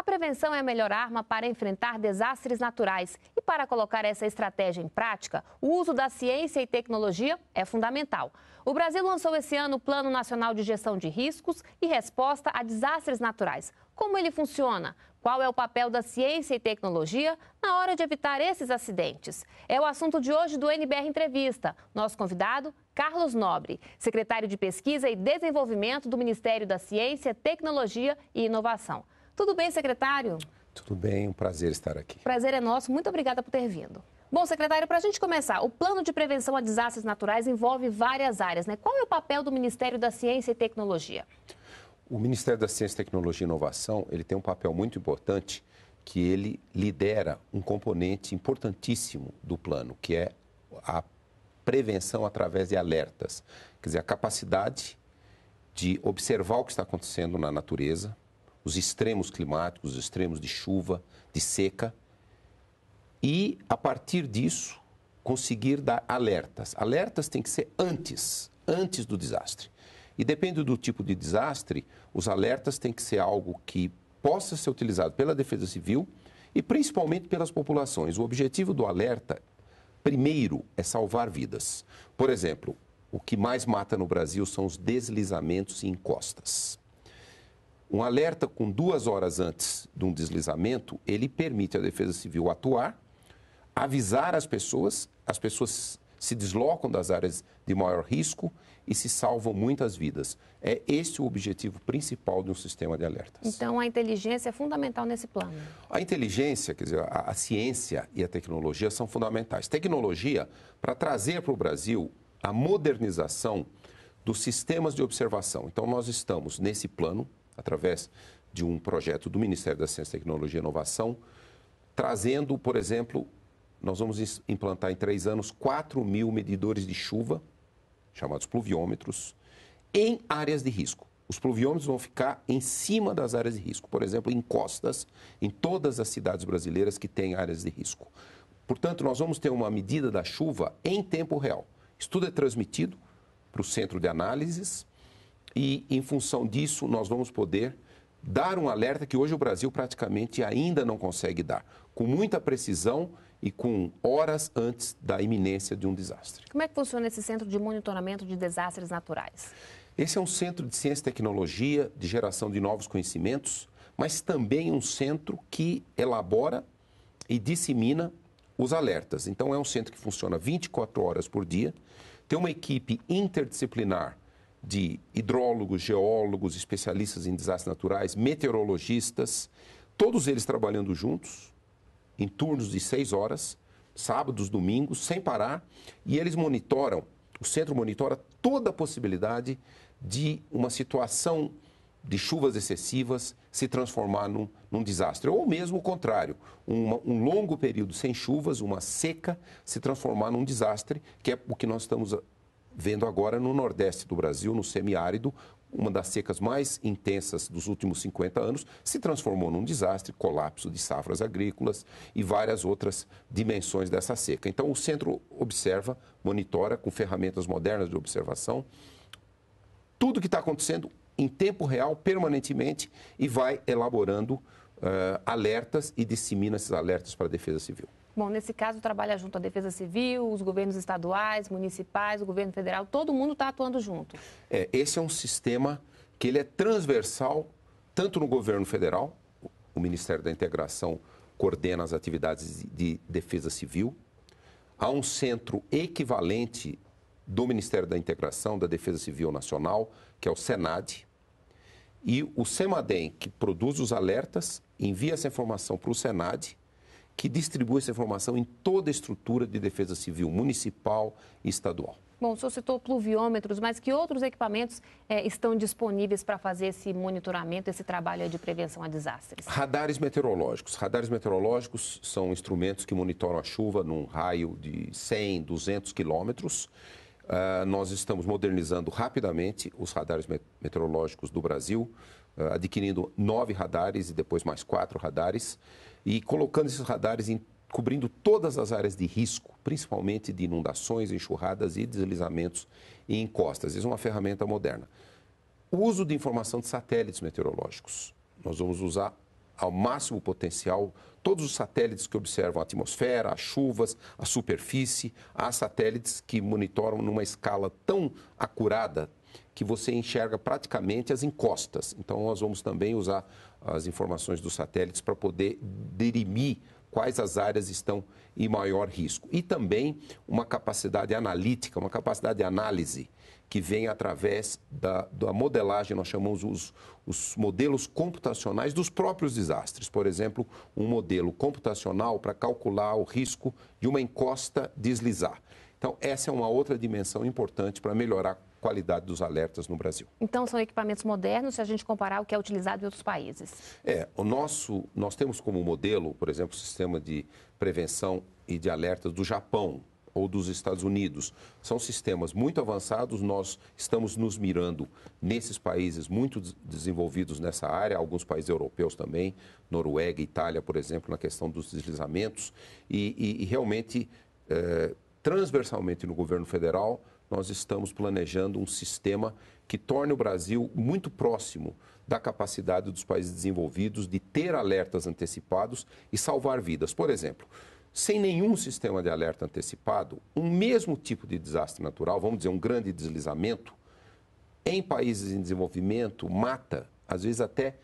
A prevenção é a melhor arma para enfrentar desastres naturais. E para colocar essa estratégia em prática, o uso da ciência e tecnologia é fundamental. O Brasil lançou esse ano o Plano Nacional de Gestão de Riscos e Resposta a Desastres Naturais. Como ele funciona? Qual é o papel da ciência e tecnologia na hora de evitar esses acidentes? É o assunto de hoje do NBR Entrevista. Nosso convidado, Carlos Nobre, secretário de Pesquisa e Desenvolvimento do Ministério da Ciência, Tecnologia e Inovação. Tudo bem, secretário? Tudo bem, um prazer estar aqui. Prazer é nosso, muito obrigada por ter vindo. Bom, secretário, para a gente começar, o plano de prevenção a desastres naturais envolve várias áreas, né? Qual é o papel do Ministério da Ciência e Tecnologia? O Ministério da Ciência, Tecnologia e Inovação, ele tem um papel muito importante, que ele lidera um componente importantíssimo do plano, que é a prevenção através de alertas. Quer dizer, a capacidade de observar o que está acontecendo na natureza, os extremos climáticos, os extremos de chuva, de seca, e a partir disso conseguir dar alertas. Alertas têm que ser antes, antes do desastre. E depende do tipo de desastre, os alertas têm que ser algo que possa ser utilizado pela Defesa Civil e principalmente pelas populações. O objetivo do alerta, primeiro, é salvar vidas. Por exemplo, o que mais mata no Brasil são os deslizamentos e encostas. Um alerta com duas horas antes de um deslizamento, ele permite à Defesa Civil atuar, avisar as pessoas, as pessoas se deslocam das áreas de maior risco e se salvam muitas vidas. É este o objetivo principal de um sistema de alertas. Então, a inteligência é fundamental nesse plano. A inteligência, quer dizer, a, a ciência e a tecnologia são fundamentais. Tecnologia para trazer para o Brasil a modernização dos sistemas de observação. Então, nós estamos nesse plano através de um projeto do Ministério da Ciência, Tecnologia e Inovação, trazendo, por exemplo, nós vamos implantar em três anos 4 mil medidores de chuva, chamados pluviômetros, em áreas de risco. Os pluviômetros vão ficar em cima das áreas de risco, por exemplo, em costas, em todas as cidades brasileiras que têm áreas de risco. Portanto, nós vamos ter uma medida da chuva em tempo real. Isso tudo é transmitido para o centro de análises, e, em função disso, nós vamos poder dar um alerta que hoje o Brasil praticamente ainda não consegue dar, com muita precisão e com horas antes da iminência de um desastre. Como é que funciona esse centro de monitoramento de desastres naturais? Esse é um centro de ciência e tecnologia, de geração de novos conhecimentos, mas também um centro que elabora e dissemina os alertas. Então, é um centro que funciona 24 horas por dia, tem uma equipe interdisciplinar de hidrólogos, geólogos, especialistas em desastres naturais, meteorologistas, todos eles trabalhando juntos, em turnos de seis horas, sábados, domingos, sem parar, e eles monitoram, o centro monitora toda a possibilidade de uma situação de chuvas excessivas se transformar num, num desastre. Ou mesmo o contrário, uma, um longo período sem chuvas, uma seca, se transformar num desastre, que é o que nós estamos vendo agora no nordeste do Brasil, no semiárido, uma das secas mais intensas dos últimos 50 anos, se transformou num desastre, colapso de safras agrícolas e várias outras dimensões dessa seca. Então, o centro observa, monitora com ferramentas modernas de observação tudo o que está acontecendo em tempo real, permanentemente, e vai elaborando uh, alertas e dissemina esses alertas para a Defesa Civil. Bom, nesse caso, trabalha junto a Defesa Civil, os governos estaduais, municipais, o governo federal, todo mundo está atuando junto. É, esse é um sistema que ele é transversal, tanto no governo federal, o Ministério da Integração coordena as atividades de defesa civil, há um centro equivalente do Ministério da Integração, da Defesa Civil Nacional, que é o SENAD, e o SEMADEM, que produz os alertas, envia essa informação para o SENAD, que distribui essa informação em toda a estrutura de defesa civil municipal e estadual. Bom, o senhor citou pluviômetros, mas que outros equipamentos é, estão disponíveis para fazer esse monitoramento, esse trabalho de prevenção a desastres? Radares meteorológicos. Radares meteorológicos são instrumentos que monitoram a chuva num raio de 100, 200 quilômetros. Uh, nós estamos modernizando rapidamente os radares meteorológicos do Brasil, uh, adquirindo nove radares e depois mais quatro radares e colocando esses radares em, cobrindo todas as áreas de risco, principalmente de inundações, enxurradas e deslizamentos em encostas. Isso é uma ferramenta moderna. O uso de informação de satélites meteorológicos. Nós vamos usar ao máximo potencial todos os satélites que observam a atmosfera, as chuvas, a superfície. Há satélites que monitoram numa escala tão acurada que você enxerga praticamente as encostas. Então, nós vamos também usar as informações dos satélites para poder dirimir quais as áreas estão em maior risco. E também uma capacidade analítica, uma capacidade de análise que vem através da, da modelagem, nós chamamos os, os, modelos computacionais dos próprios desastres. Por exemplo, um modelo computacional para calcular o risco de uma encosta deslizar. Então, essa é uma outra dimensão importante para melhorar qualidade dos alertas no Brasil. Então, são equipamentos modernos se a gente comparar o que é utilizado em outros países? É, o nosso, nós temos como modelo, por exemplo, o sistema de prevenção e de alertas do Japão ou dos Estados Unidos. São sistemas muito avançados, nós estamos nos mirando nesses países muito desenvolvidos nessa área, alguns países europeus também, Noruega, Itália, por exemplo, na questão dos deslizamentos, e, e, e realmente. É, transversalmente no governo federal, nós estamos planejando um sistema que torne o Brasil muito próximo da capacidade dos países desenvolvidos de ter alertas antecipados e salvar vidas. Por exemplo, sem nenhum sistema de alerta antecipado, um mesmo tipo de desastre natural, vamos dizer, um grande deslizamento, em países em desenvolvimento, mata, às vezes até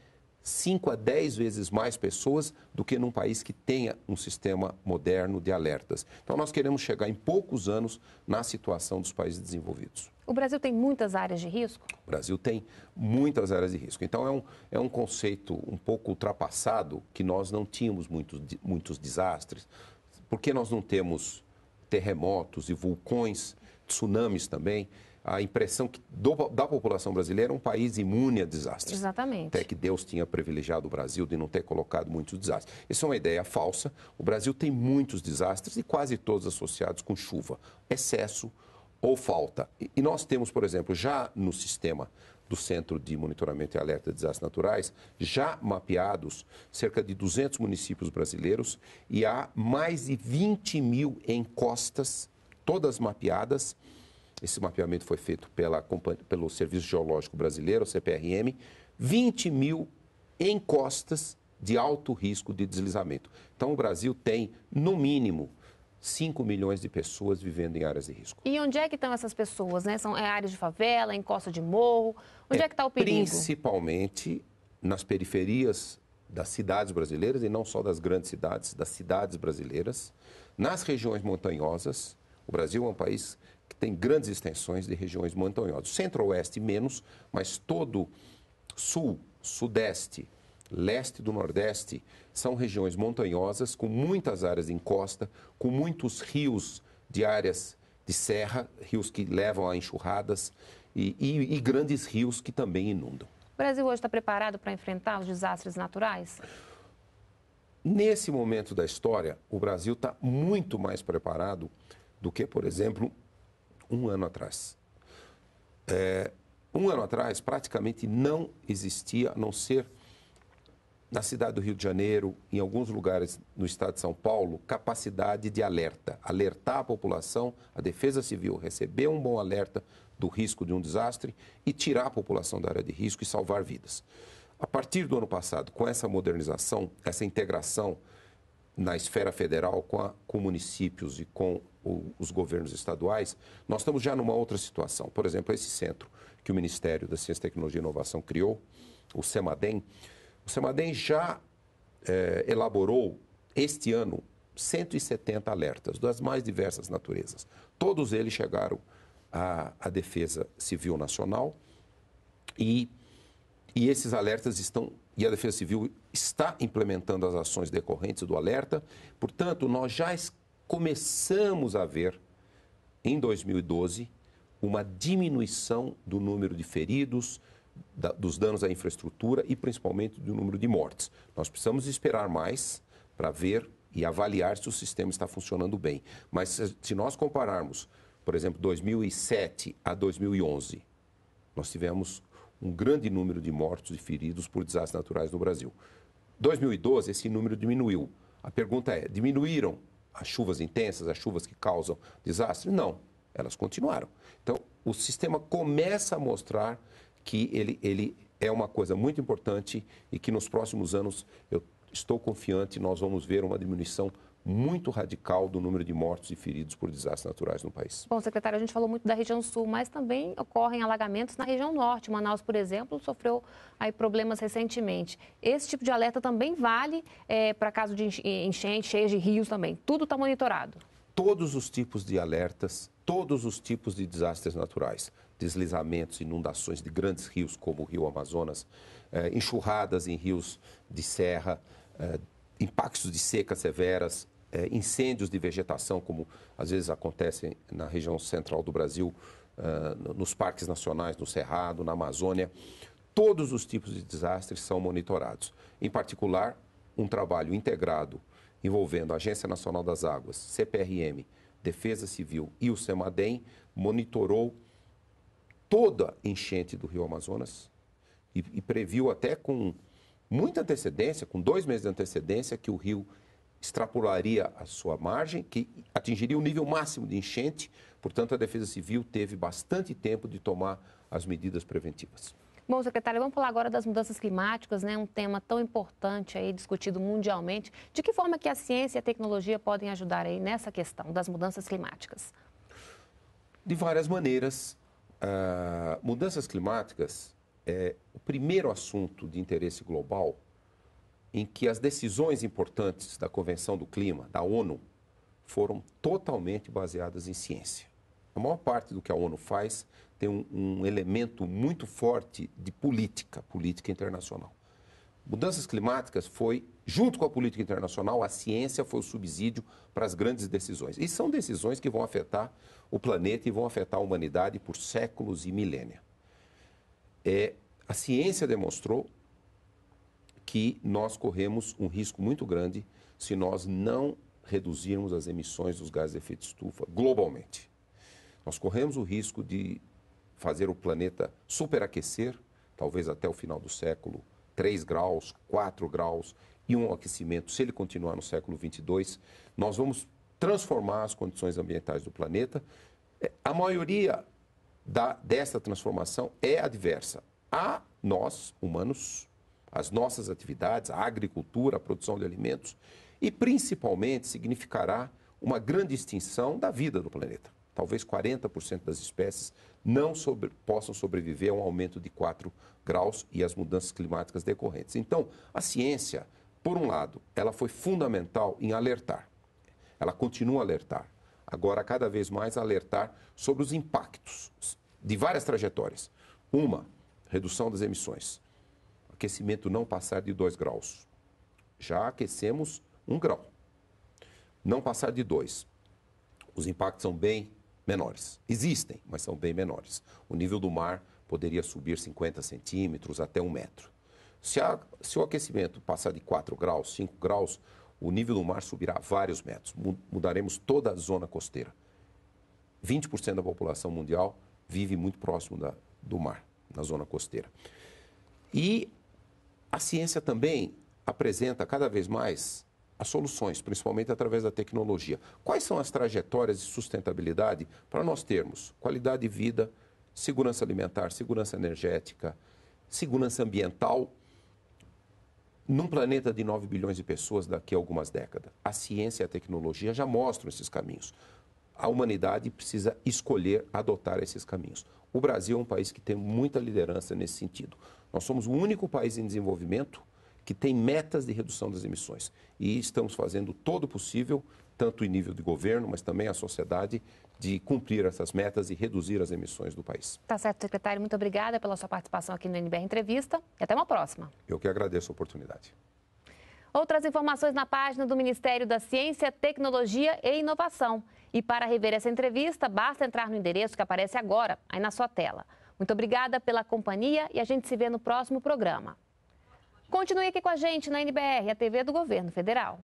5 a 10 vezes mais pessoas do que num país que tenha um sistema moderno de alertas. Então, nós queremos chegar em poucos anos na situação dos países desenvolvidos. O Brasil tem muitas áreas de risco? O Brasil tem muitas áreas de risco. Então, é um, é um conceito um pouco ultrapassado que nós não tínhamos muitos, muitos desastres. Por que nós não temos terremotos e vulcões, tsunamis também? a impressão que do, da população brasileira é um país imune a desastres. Exatamente. Até que Deus tinha privilegiado o Brasil de não ter colocado muitos desastres. Isso é uma ideia falsa. O Brasil tem muitos desastres e quase todos associados com chuva, excesso ou falta. E nós temos, por exemplo, já no sistema do Centro de Monitoramento e Alerta de Desastres Naturais, já mapeados cerca de 200 municípios brasileiros e há mais de 20 mil encostas, todas mapeadas, esse mapeamento foi feito pela, pelo Serviço Geológico Brasileiro, o CPRM, 20 mil encostas de alto risco de deslizamento. Então, o Brasil tem, no mínimo, 5 milhões de pessoas vivendo em áreas de risco. E onde é que estão essas pessoas? Né? São é áreas de favela, é encosta de morro? Onde é, é que está o perigo? Principalmente nas periferias das cidades brasileiras, e não só das grandes cidades, das cidades brasileiras, nas regiões montanhosas. O Brasil é um país que tem grandes extensões de regiões montanhosas. Centro-oeste menos, mas todo sul, sudeste, leste do nordeste são regiões montanhosas com muitas áreas de encosta, com muitos rios de áreas de serra, rios que levam a enxurradas e, e, e grandes rios que também inundam. O Brasil hoje está preparado para enfrentar os desastres naturais? Nesse momento da história, o Brasil está muito mais preparado do que, por exemplo, um ano atrás. É, um ano atrás, praticamente não existia, a não ser na cidade do Rio de Janeiro, em alguns lugares no estado de São Paulo, capacidade de alerta. Alertar a população, a Defesa Civil receber um bom alerta do risco de um desastre e tirar a população da área de risco e salvar vidas. A partir do ano passado, com essa modernização, essa integração na esfera federal com, a, com municípios e com os governos estaduais, nós estamos já numa outra situação. Por exemplo, esse centro que o Ministério da Ciência, Tecnologia e Inovação criou, o SEMADEM, o SEMADEM já eh, elaborou este ano 170 alertas das mais diversas naturezas. Todos eles chegaram à, à Defesa Civil Nacional e, e esses alertas estão e a Defesa Civil está implementando as ações decorrentes do alerta. Portanto, nós já começamos a ver, em 2012, uma diminuição do número de feridos, da, dos danos à infraestrutura e principalmente do número de mortes. Nós precisamos esperar mais para ver e avaliar se o sistema está funcionando bem. Mas se, se nós compararmos, por exemplo, 2007 a 2011, nós tivemos um grande número de mortos e feridos por desastres naturais no Brasil. 2012, esse número diminuiu. A pergunta é: diminuíram as chuvas intensas, as chuvas que causam desastre? Não, elas continuaram. Então, o sistema começa a mostrar que ele, ele é uma coisa muito importante e que nos próximos anos eu estou confiante, nós vamos ver uma diminuição muito radical do número de mortos e feridos por desastres naturais no país. Bom, secretário, a gente falou muito da região sul, mas também ocorrem alagamentos na região norte. Manaus, por exemplo, sofreu aí problemas recentemente. Esse tipo de alerta também vale é, para caso de enchente, cheias de rios também. Tudo está monitorado. Todos os tipos de alertas, todos os tipos de desastres naturais deslizamentos, inundações de grandes rios como o rio Amazonas, é, enxurradas em rios de serra, é, impactos de secas severas, é, incêndios de vegetação, como às vezes acontece na região central do Brasil, uh, nos parques nacionais, no Cerrado, na Amazônia. Todos os tipos de desastres são monitorados. Em particular, um trabalho integrado envolvendo a Agência Nacional das Águas, CPRM, Defesa Civil e o SEMADEM monitorou toda a enchente do Rio Amazonas e, e previu até com muita antecedência, com dois meses de antecedência, que o rio extrapolaria a sua margem, que atingiria o nível máximo de enchente. Portanto, a Defesa Civil teve bastante tempo de tomar as medidas preventivas. Bom, secretário, vamos falar agora das mudanças climáticas, né? Um tema tão importante aí, discutido mundialmente. De que forma que a ciência e a tecnologia podem ajudar aí nessa questão das mudanças climáticas? De várias maneiras. Uh, mudanças climáticas é o primeiro assunto de interesse global em que as decisões importantes da Convenção do Clima, da ONU, foram totalmente baseadas em ciência. A maior parte do que a ONU faz tem um, um elemento muito forte de política, política internacional. Mudanças climáticas foi, junto com a política internacional, a ciência foi o subsídio para as grandes decisões. E são decisões que vão afetar o planeta e vão afetar a humanidade por séculos e milênios. É, a ciência demonstrou que nós corremos um risco muito grande se nós não reduzirmos as emissões dos gases de efeito estufa globalmente. Nós corremos o risco de fazer o planeta superaquecer, talvez até o final do século, 3 graus, 4 graus, e um aquecimento, se ele continuar no século 22, nós vamos transformar as condições ambientais do planeta. É, a maioria da, dessa transformação é adversa a nós, humanos, as nossas atividades, a agricultura, a produção de alimentos, e principalmente significará uma grande extinção da vida do planeta. Talvez 40% das espécies não sobre, possam sobreviver a um aumento de 4 graus e as mudanças climáticas decorrentes. Então, a ciência, por um lado, ela foi fundamental em alertar. Ela continua a alertar. Agora, cada vez mais, alertar sobre os impactos de várias trajetórias. Uma, redução das emissões aquecimento não passar de 2 graus. Já aquecemos 1 um grau. Não passar de 2. Os impactos são bem menores. Existem, mas são bem menores. O nível do mar poderia subir 50 centímetros até 1 um metro. Se, a, se o aquecimento passar de 4 graus, 5 graus, o nível do mar subirá vários metros. Mudaremos toda a zona costeira. 20% da população mundial vive muito próximo da, do mar, na zona costeira. E a ciência também apresenta cada vez mais as soluções, principalmente através da tecnologia. Quais são as trajetórias de sustentabilidade para nós termos qualidade de vida, segurança alimentar, segurança energética, segurança ambiental num planeta de 9 bilhões de pessoas daqui a algumas décadas? A ciência e a tecnologia já mostram esses caminhos. A humanidade precisa escolher adotar esses caminhos. O Brasil é um país que tem muita liderança nesse sentido. Nós somos o único país em desenvolvimento que tem metas de redução das emissões. E estamos fazendo todo o possível, tanto em nível de governo, mas também a sociedade, de cumprir essas metas e reduzir as emissões do país. Tá certo, secretário. Muito obrigada pela sua participação aqui no NBR Entrevista e até uma próxima. Eu que agradeço a oportunidade. Outras informações na página do Ministério da Ciência, Tecnologia e Inovação. E para rever essa entrevista, basta entrar no endereço que aparece agora, aí na sua tela muito obrigada pela companhia e a gente se vê no próximo programa. Continue aqui com a gente na NBR, a TV do Governo Federal.